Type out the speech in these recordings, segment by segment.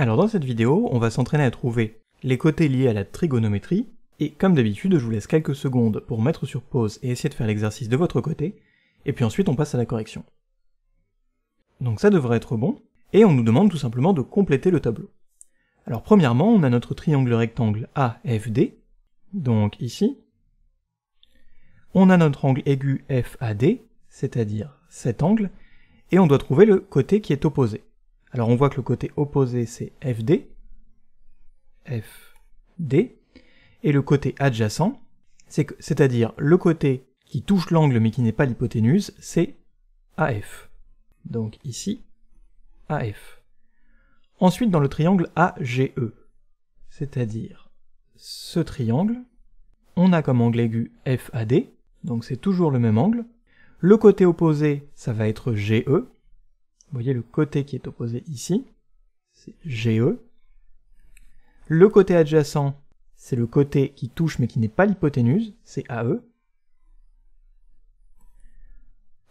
Alors dans cette vidéo, on va s'entraîner à trouver les côtés liés à la trigonométrie, et comme d'habitude, je vous laisse quelques secondes pour mettre sur pause et essayer de faire l'exercice de votre côté, et puis ensuite on passe à la correction. Donc ça devrait être bon, et on nous demande tout simplement de compléter le tableau. Alors premièrement, on a notre triangle rectangle AFD, donc ici. On a notre angle aigu FAD, c'est-à-dire cet angle, et on doit trouver le côté qui est opposé. Alors on voit que le côté opposé c'est FD, FD, et le côté adjacent, c'est-à-dire le côté qui touche l'angle mais qui n'est pas l'hypoténuse, c'est AF. Donc ici, AF. Ensuite dans le triangle AGE, c'est-à-dire ce triangle, on a comme angle aigu FAD, donc c'est toujours le même angle. Le côté opposé, ça va être GE, vous voyez le côté qui est opposé ici, c'est GE. Le côté adjacent, c'est le côté qui touche mais qui n'est pas l'hypoténuse, c'est AE.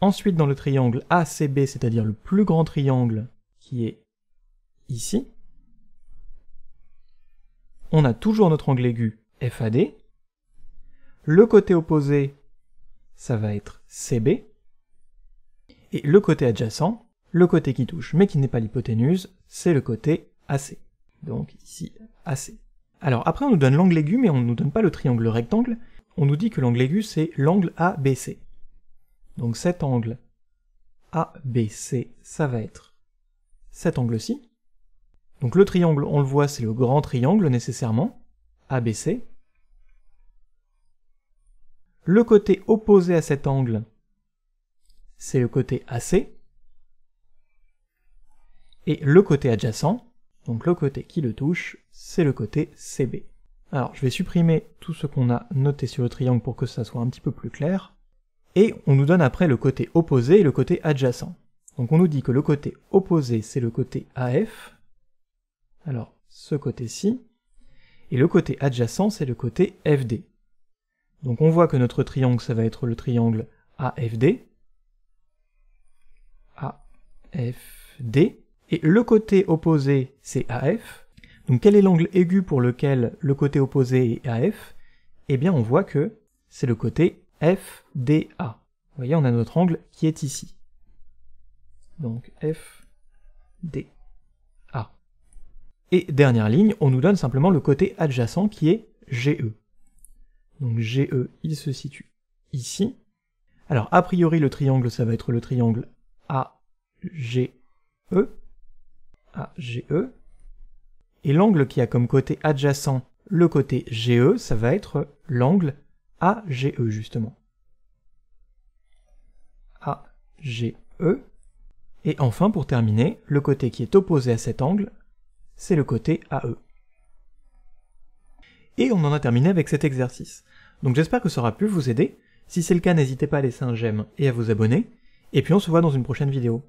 Ensuite, dans le triangle ACB, c'est-à-dire le plus grand triangle qui est ici, on a toujours notre angle aigu FAD. Le côté opposé, ça va être CB. Et le côté adjacent, le côté qui touche mais qui n'est pas l'hypoténuse, c'est le côté AC. Donc ici, AC. Alors après on nous donne l'angle aigu mais on ne nous donne pas le triangle rectangle, on nous dit que l'angle aigu c'est l'angle ABC. Donc cet angle ABC, ça va être cet angle-ci. Donc le triangle, on le voit, c'est le grand triangle nécessairement, ABC. Le côté opposé à cet angle, c'est le côté AC. Et le côté adjacent, donc le côté qui le touche, c'est le côté CB. Alors je vais supprimer tout ce qu'on a noté sur le triangle pour que ça soit un petit peu plus clair. Et on nous donne après le côté opposé et le côté adjacent. Donc on nous dit que le côté opposé c'est le côté AF, alors ce côté-ci, et le côté adjacent c'est le côté FD. Donc on voit que notre triangle ça va être le triangle AFD, AFD, et le côté opposé c'est AF. Donc quel est l'angle aigu pour lequel le côté opposé est AF Eh bien on voit que c'est le côté FDA. Vous voyez, on a notre angle qui est ici. Donc FDA. Et dernière ligne, on nous donne simplement le côté adjacent qui est GE. Donc GE, il se situe ici. Alors a priori le triangle, ça va être le triangle AGE. AGE. Et l'angle qui a comme côté adjacent le côté GE, ça va être l'angle AGE justement. AGE. Et enfin, pour terminer, le côté qui est opposé à cet angle, c'est le côté AE. Et on en a terminé avec cet exercice. Donc j'espère que ça aura pu vous aider. Si c'est le cas, n'hésitez pas à laisser un j'aime et à vous abonner. Et puis on se voit dans une prochaine vidéo.